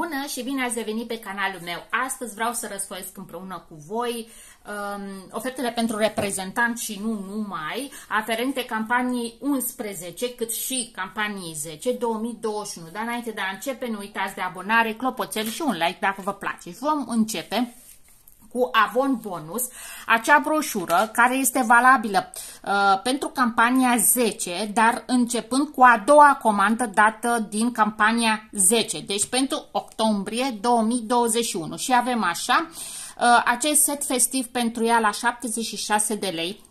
Bună și bine ați venit pe canalul meu! Astăzi vreau să răsfoiesc împreună cu voi um, ofertele pentru reprezentant și nu numai, aferente campaniei 11, cât și campaniei 10, 2021. Dar înainte de a începe, nu uitați de abonare, clopoțel și un like dacă vă place. Vom începe cu Avon Bonus, acea broșură care este valabilă uh, pentru campania 10, dar începând cu a doua comandă dată din campania 10, deci pentru octombrie 2021. Și avem așa uh, acest set festiv pentru ea la 76 de lei,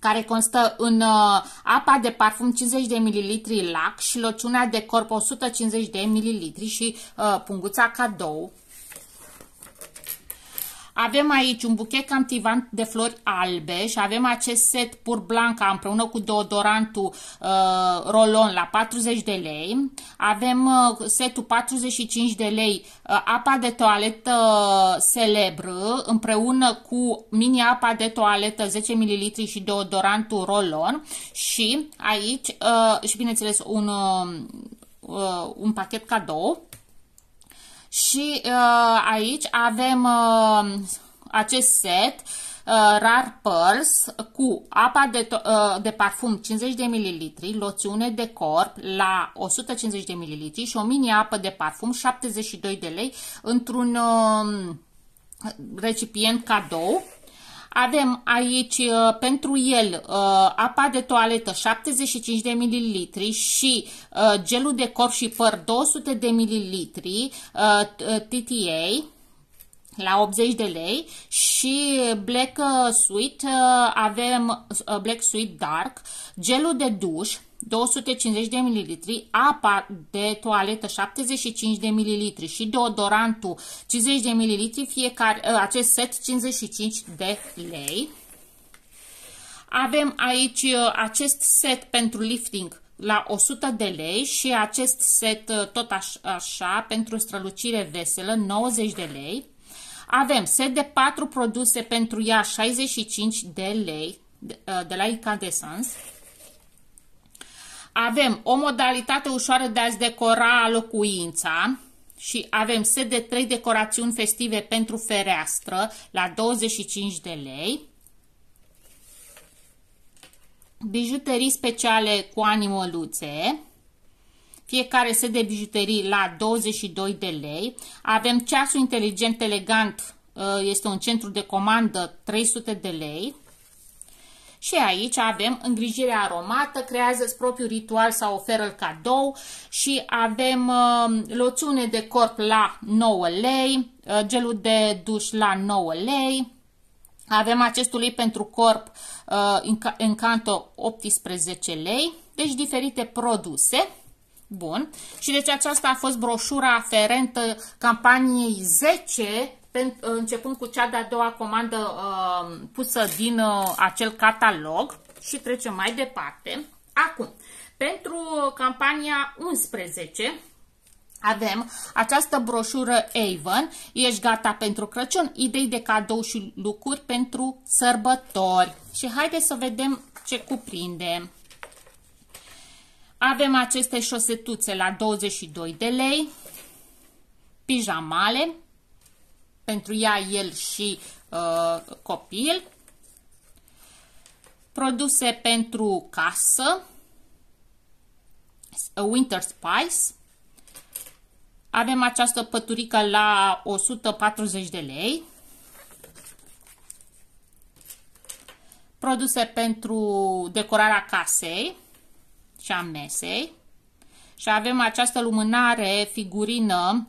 care constă în uh, apa de parfum 50 de ml lac și lociunea de corp 150 de ml și uh, punguța cadou avem aici un buchet cantivant de flori albe și avem acest set pur blanca împreună cu deodorantul uh, rolon la 40 de lei. Avem uh, setul 45 de lei uh, apa de toaletă uh, celebră împreună cu mini apa de toaletă 10 ml și deodorantul rolon și aici uh, și bineînțeles un, uh, uh un pachet cadou și uh, aici avem uh, acest set uh, Rar Pearls cu apa de, uh, de parfum 50 de ml, loțiune de corp la 150 de ml și o mini apă de parfum 72 de lei într-un uh, recipient cadou. Avem aici uh, pentru el uh, apa de toaletă 75 de ml și uh, gelul de corp și păr 200 de ml TTA la 80 de lei și Black Sweet uh, avem uh, Black Sweet Dark, gelul de duș 250 de ml, apa de toaletă 75 de ml și deodorantul 50 de ml, fiecare, uh, acest set 55 de lei. Avem aici acest set pentru lifting la 100 de lei și acest set tot așa, așa pentru strălucire veselă 90 de lei. Avem set de 4 produse pentru ea 65 de lei ă, de la Incandescence. Avem o modalitate ușoară de a-ți decora locuința și avem set de 3 decorațiuni festive pentru fereastră la 25 de lei. Bijuterii speciale cu animăluțe fiecare set de bijuterii la 22 de lei. Avem ceasul inteligent elegant, uh, este un centru de comandă 300 de lei. Și aici avem îngrijirea aromată, creează-ți propriul ritual sau oferă-l cadou și avem uh, loțiune de corp la 9 lei, uh, gelul de duș la 9 lei, avem acest ulei pentru corp uh, în canto 18 lei, deci diferite produse. Bun. Și deci aceasta a fost broșura aferentă campaniei 10, începând cu cea de-a doua comandă uh, pusă din uh, acel catalog. Și trecem mai departe. Acum, pentru campania 11 avem această broșură Avon, ești gata pentru Crăciun, idei de cadou și lucruri pentru sărbători. Și haideți să vedem ce cuprinde. Avem aceste șosetuțe la 22 de lei, pijamale, pentru ea, el și uh, copil, produse pentru casă, uh, Winter Spice, avem această păturică la 140 de lei, produse pentru decorarea casei, cea mesei și avem această lumânare figurină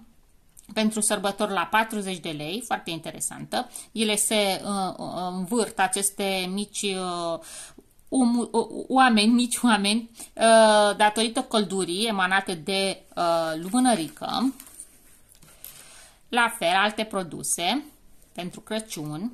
pentru sărbători la 40 de lei, foarte interesantă. Ele se uh, uh învârt, aceste mici uh, um, oameni, mici oameni, uh, datorită căldurii emanate de uh, lumânărică. La fel, alte produse pentru Crăciun,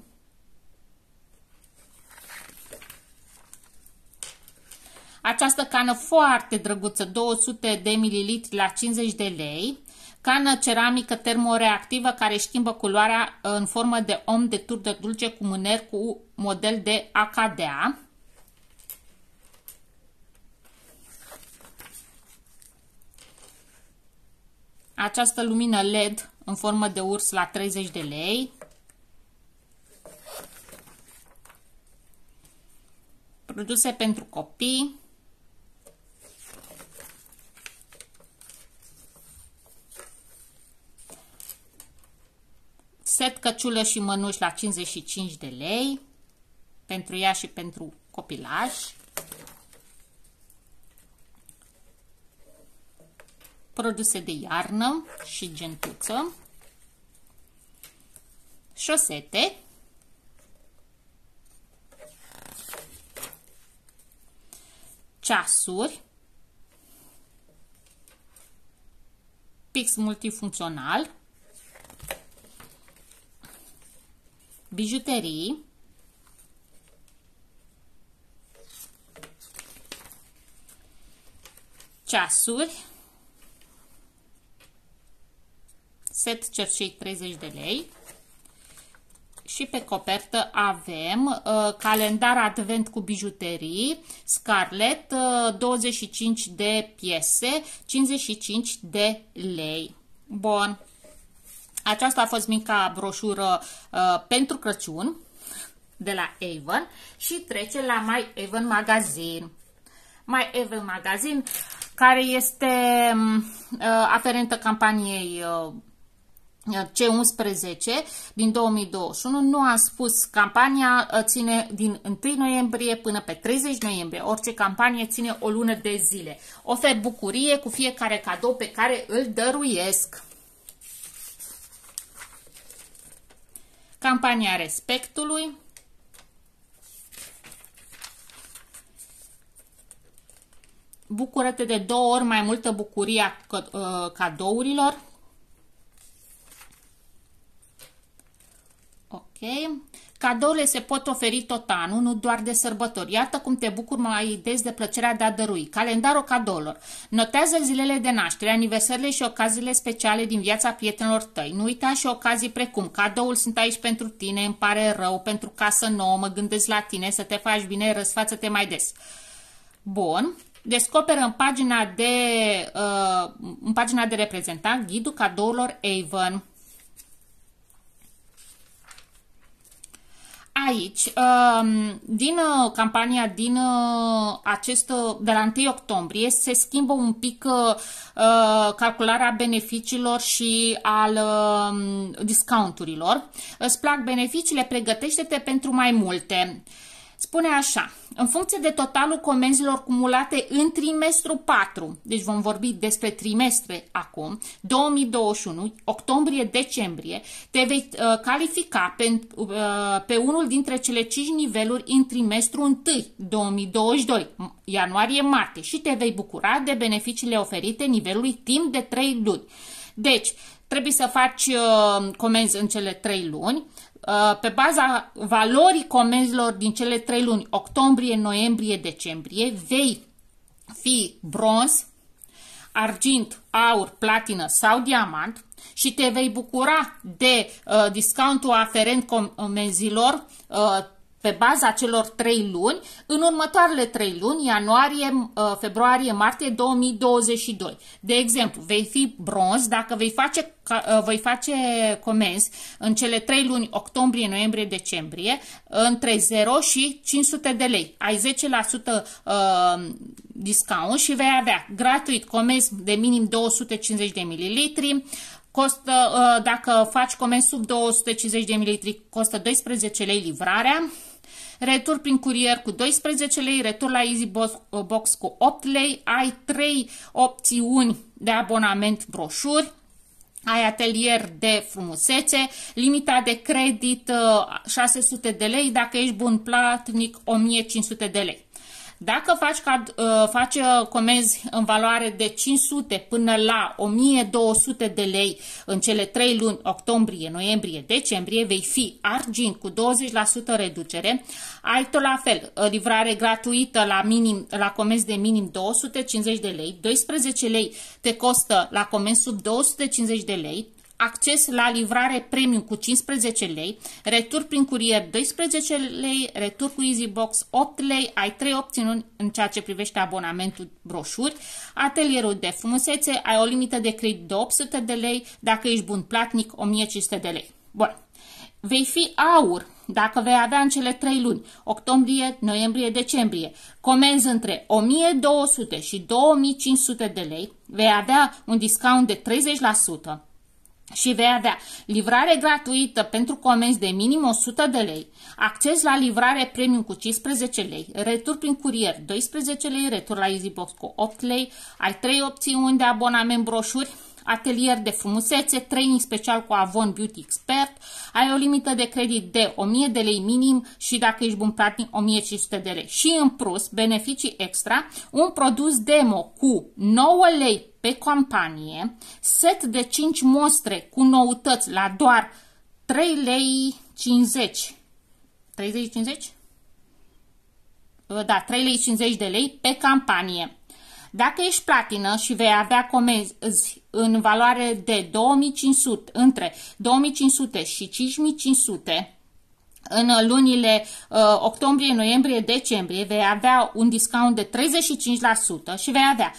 Această cană foarte drăguță, 200 de mililitri la 50 de lei, cană ceramică termoreactivă care schimbă culoarea uh, în formă de om de tur de dulce cu mâner cu model de acadea. Această lumină LED în formă de urs la 30 de lei. Produse pentru copii. set căciulă și mănuși la 55 de lei pentru ea și pentru copilaj. Produse de iarnă și gentuță. Șosete. Ceasuri. Pix multifuncțional. bijuterii, ceasuri, set cercei 30 de lei și pe copertă avem uh, calendar advent cu bijuterii, Scarlet, uh, 25 de piese, 55 de lei. Bun. Aceasta a fost mica broșură uh, pentru Crăciun de la Avon și trece la My Avon Magazine. My Avon Magazine care este mm, uh, aferentă campaniei uh, uh C11 din 2021, nu am spus, campania uh, ține din 1 noiembrie până pe 30 noiembrie, orice campanie ține o lună de zile. Ofer bucurie cu fiecare cadou pe care îl dăruiesc. campania respectului, bucură-te de două ori mai multă bucuria uh, cadourilor. Ok. Cadourile se pot oferi tot anul, nu doar de sărbători. Iată cum te bucur mai des de plăcerea de a dărui. Calendarul cadourilor. Notează zilele de naștere, aniversările și ocaziile speciale din viața prietenilor tăi. Nu uita și ocazii precum cadoul sunt aici pentru tine, îmi pare rău, pentru casă nouă, mă gândesc la tine, să te faci bine, răsfață-te mai des. Bun, Descoperă în pagina de, uh, în pagina de reprezentant ghidul cadourilor Avon. aici, um, din uh, campania din uh, acest, uh, de la 1 octombrie, se schimbă un pic calcularea beneficiilor și al um, discounturilor. Îți plac beneficiile, pregătește-te pentru mai multe. Spune așa, în funcție de totalul comenzilor cumulate în trimestru 4, deci vom vorbi despre trimestre acum, 2021, octombrie-decembrie, te vei uh, califica pe, uh, pe unul dintre cele 5 niveluri în trimestru 1, 2022, ianuarie-martie și te vei bucura de beneficiile oferite nivelului timp de 3 luni. Deci, trebuie să faci uh, comenzi în cele 3 luni, Uh, pe baza valorii comenzilor din cele trei luni, octombrie, noiembrie, decembrie, vei fi bronz, argint, aur, platină sau diamant și te vei bucura de uh, discountul aferent comenzilor uh, pe baza celor trei luni în următoarele trei luni, ianuarie, uh, februarie, martie 2022. De exemplu, vei fi bronz dacă vei face, uh, vei face comenzi în cele trei luni, octombrie, noiembrie, decembrie, între 0 și 500 de lei. Ai 10% uh, discount și vei avea gratuit comenzi de minim 250 de mililitri, costă, dacă faci comenzi sub 250 de mililitri, costă 12 lei livrarea, Retur prin curier cu 12 lei, retur la EasyBox cu 8 lei, ai 3 opțiuni de abonament broșuri, ai atelier de frumusețe, limita de credit 600 uh, de lei, dacă ești bun platnic 1500 de lei. Dacă faci, cad, uh, faci comenzi în valoare de 500 până la 1200 de lei în cele 3 luni, octombrie, noiembrie, decembrie, vei fi argint cu 20% reducere, ai tot la fel, livrare gratuită la, minim, la comenzi de minim 250 de lei, 12 lei te costă la comenzi sub 250 de lei, acces la livrare premium cu 15 lei, retur prin curier 12 lei, retur cu EasyBox 8 lei, ai 3 opțiuni în ceea ce privește abonamentul broșuri, atelierul de frumusețe, ai o limită de credit de 800 de lei, dacă ești bun platnic 1500 de lei. Bun. Vei fi aur dacă vei avea în cele 3 luni, octombrie, noiembrie, decembrie, comenzi între 1200 și 2500 de lei, vei avea un discount de 30%, și vei avea livrare gratuită pentru comenzi de minim 100 de lei, acces la livrare premium cu 15 lei, retur prin curier 12 lei, retur la EasyBox cu 8 lei, ai 3 opțiuni de abonament broșuri, atelier de frumusețe, training special cu Avon Beauty Expert, ai o limită de credit de 1000 de lei minim și dacă ești bun practic 1500 de lei. Și în plus, beneficii extra, un produs demo cu 9 lei pe campanie, set de 5 mostre cu noutăți la doar 3 lei 50. 30 50? Da, 3 lei 50 de lei pe campanie. Dacă ești platină și vei avea comenzi în valoare de 2500, între 2500 și 5500, în lunile uh, octombrie, noiembrie, decembrie vei avea un discount de 35% și vei avea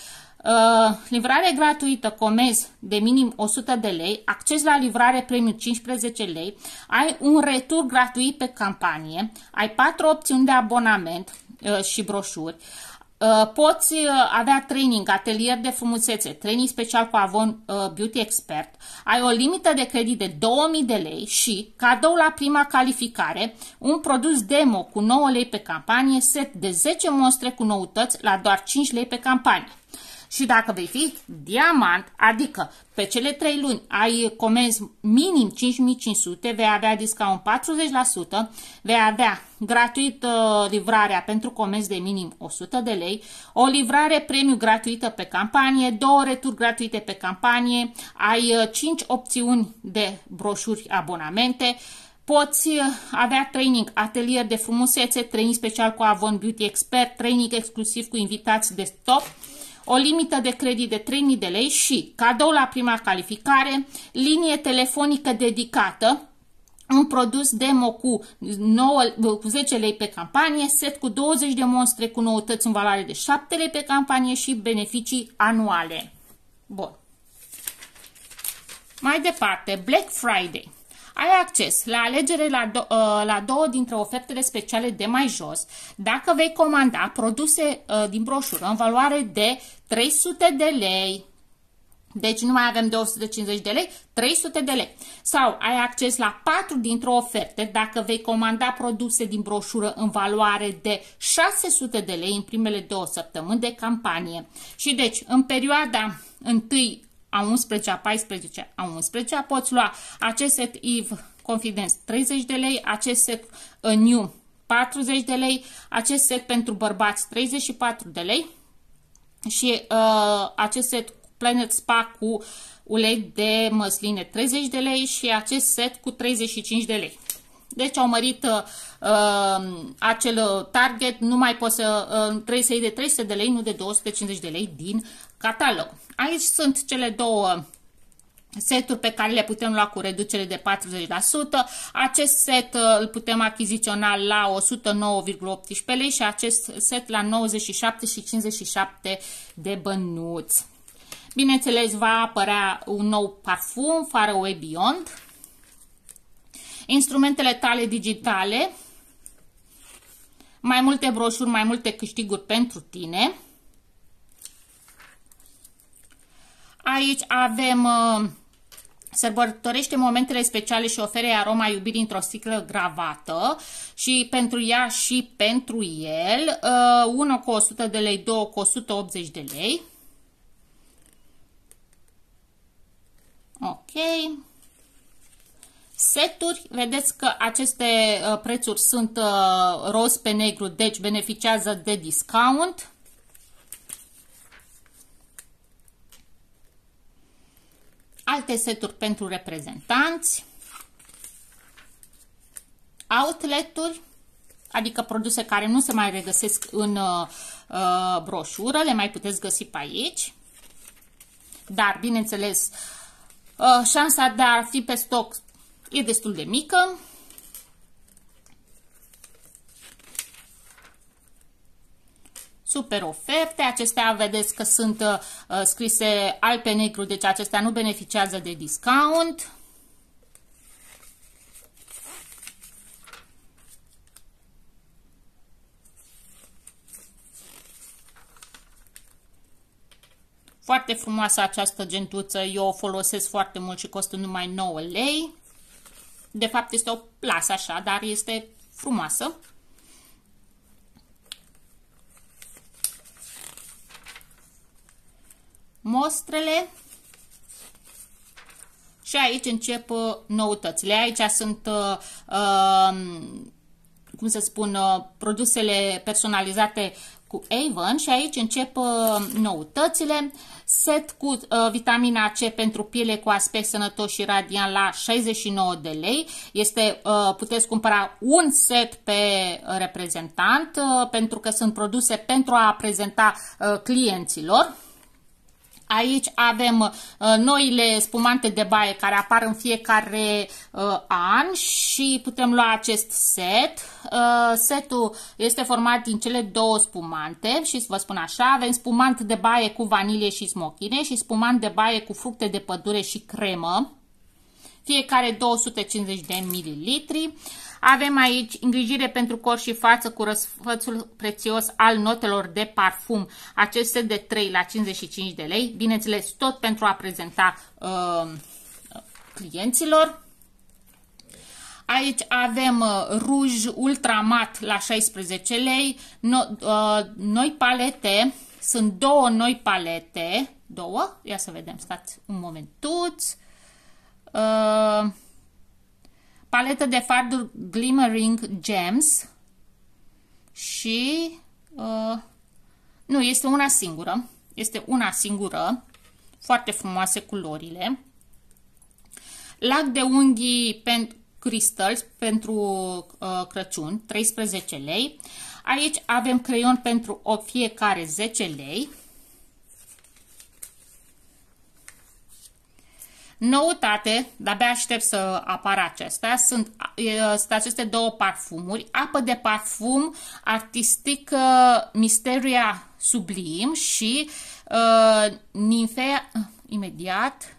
uh, livrare gratuită comenzi de minim 100 de lei, acces la livrare premium 15 lei, ai un retur gratuit pe campanie, ai patru opțiuni de abonament uh, și broșuri, Uh, poți uh, avea training, atelier de frumusețe, training special cu Avon uh, Beauty Expert, ai o limită de credit de 2000 de lei și, cadou la prima calificare, un produs demo cu 9 lei pe campanie, set de 10 mostre cu noutăți la doar 5 lei pe campanie. Și dacă vei fi diamant, adică pe cele 3 luni ai comenzi minim 5500, vei avea discount 40%, vei avea gratuit uh, livrarea pentru comenzi de minim 100 de lei, o livrare premiu gratuită pe campanie, două returi gratuite pe campanie, ai uh, 5 opțiuni de broșuri abonamente, Poți uh, avea training, atelier de frumusețe, training special cu Avon Beauty Expert, training exclusiv cu invitați de top, o limită de credit de 3.000 de lei și cadou la prima calificare, linie telefonică dedicată, un produs demo cu, 9, cu 10 lei pe campanie, set cu 20 de monstre cu noutăți în valoare de 7 lei pe campanie și beneficii anuale. Bun. Mai departe, Black Friday. Ai acces la alegere la, do ă, la două dintre ofertele speciale de mai jos dacă vei comanda produse ă, din broșură în valoare de 300 de lei. Deci nu mai avem 250 de lei, 300 de lei. Sau ai acces la 4 dintre oferte dacă vei comanda produse din broșură în valoare de 600 de lei în primele două săptămâni de campanie. Și deci, în perioada 1 a 11-a, 14-a, a 14 a 11 Poți lua acest set EVE Confidence 30 de lei, acest set a uh, New 40 de lei, acest set pentru bărbați 34 de lei și uh, acest set Planet Spa cu ulei de măsline 30 de lei și acest set cu 35 de lei. Deci au mărit uh, uh acel uh, target, nu mai poți să uh, trebuie să iei de 300 de lei, nu de 250 de lei din catalog. Aici sunt cele două seturi pe care le putem lua cu reducere de 40%. Acest set uh, îl putem achiziționa la 109,18 lei și acest set la 97 și 57 de bănuți. Bineînțeles, va apărea un nou parfum, Faraway Beyond instrumentele tale digitale, mai multe broșuri, mai multe câștiguri pentru tine. Aici avem uh, sărbătorește momentele speciale și ofere aroma iubirii într-o sticlă gravată și pentru ea și pentru el, uh, 1 cu 100 de lei, 2 cu 180 de lei. Ok seturi. Vedeți că aceste uh, prețuri sunt uh, roz pe negru, deci beneficiază de discount. Alte seturi pentru reprezentanți. Outlet-uri, adică produse care nu se mai regăsesc în uh, uh broșură, le mai puteți găsi pe aici. Dar, bineînțeles, uh, șansa de a fi pe stoc E destul de mică. Super oferte, acestea vedeți că sunt uh, scrise al pe negru, deci acestea nu beneficiază de discount. Foarte frumoasă această gentuță, eu o folosesc foarte mult și costă numai 9 lei. De fapt este o plasă așa, dar este frumoasă. Mostrele. Și aici încep uh, noutățile. Aici sunt uh, um, cum să spun, uh, produsele personalizate cu Avon și aici încep uh, noutățile. Set cu uh, vitamina C pentru piele cu aspect sănătos și radiant la 69 de lei. Este, uh, puteți cumpăra un set pe uh, reprezentant uh, pentru că sunt produse pentru a prezenta uh, clienților. Aici avem uh, noile spumante de baie care apar în fiecare uh, an și putem lua acest set. Uh, setul este format din cele două spumante și vă spun așa, avem spumant de baie cu vanilie și smochine și spumant de baie cu fructe de pădure și cremă, fiecare 250 de mililitri. Avem aici îngrijire pentru cor și față cu răsfățul prețios al notelor de parfum. Acest set de 3 la 55 de lei, bineînțeles tot pentru a prezenta uh, clienților. Aici avem uh, ruj ultramat la 16 lei, no, uh, noi palete, sunt două noi palete, două, ia să vedem, stați un momentuț. Uh, paletă de farduri Glimmering Gems și uh, nu, este una singură. Este una singură. Foarte frumoase culorile. Lac de unghii pentru crystals pentru uh, Crăciun, 13 lei. Aici avem creion pentru o fiecare 10 lei. Noutate, de-abia aștept să apară acestea, sunt, sunt aceste două parfumuri, apă de parfum artistic uh, Misteria Sublim și uh, Ninfea, imediat,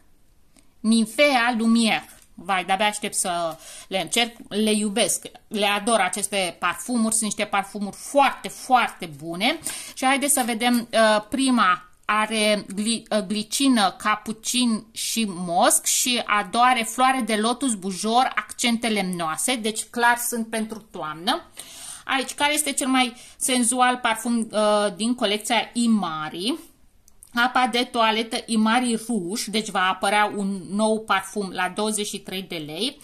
Ninfea Lumier. Vai, de-abia aștept să le încerc, le iubesc, le ador aceste parfumuri, sunt niște parfumuri foarte, foarte bune și haideți să vedem uh, prima are uh, glicină, capucin și mosc și a doua are floare de lotus, bujor, accente lemnoase, deci clar sunt pentru toamnă. Aici, care este cel mai senzual parfum uh, din colecția Imari? Apa de toaletă Imari Rouge, deci va apărea un nou parfum la 23 de lei.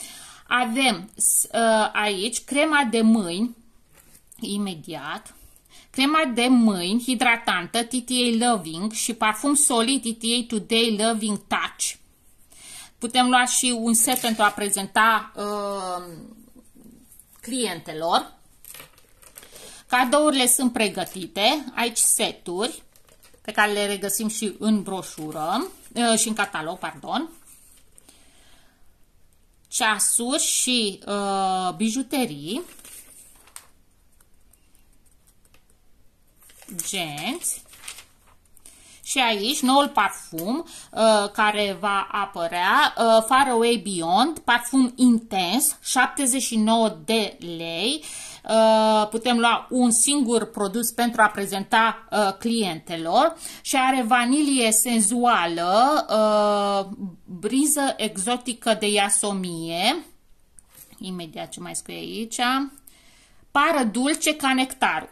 Avem uh, aici crema de mâini, imediat, crema de mâini hidratantă TTA Loving și parfum solid TTA Today Loving Touch. Putem lua și un set pentru a prezenta uh, clientelor. Cadourile sunt pregătite, aici seturi pe care le regăsim și în broșură uh, și în catalog, pardon. Ceasuri și uh, bijuterii. genți. Și aici, noul parfum uh, care va apărea, uh, Far Away Beyond, parfum intens, 79 de lei. Uh, putem lua un singur produs pentru a prezenta uh, clientelor și are vanilie senzuală, uh, briză exotică de iasomie, imediat ce mai scrie aici, pară dulce ca nectarul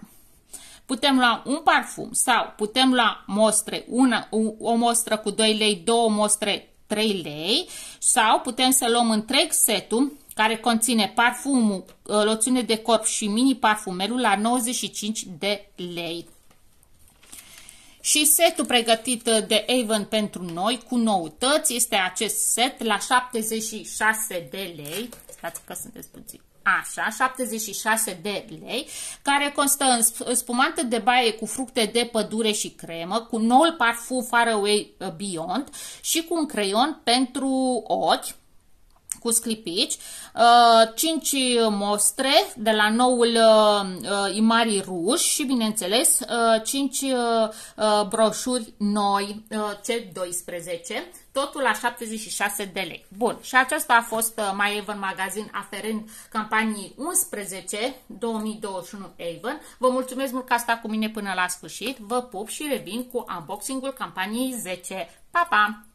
putem lua un parfum sau putem lua mostre, una, o, mostră cu 2 lei, două mostre 3 lei sau putem să luăm întreg setul care conține parfumul, uh, loțiune de corp și mini parfumerul la 95 de lei. Și setul pregătit uh, de Avon pentru noi cu noutăți este acest set la 76 de lei. Stați că sunteți puțin așa, 76 de lei, care constă în spumantă de baie cu fructe de pădure și cremă, cu noul parfum Faraway uh, Beyond și cu un creion pentru ochi, cu sclipici, 5 uh, mostre de la noul uh, uh, Imari Ruș și, bineînțeles, 5 broșuri noi C12, totul la 76 de lei. Bun, și aceasta a fost mai Avon Magazin aferent campanii 11 2021 Avon. Vă mulțumesc mult că a stat cu mine până la sfârșit, vă pup și revin cu unboxing-ul campaniei 10. Pa, pa!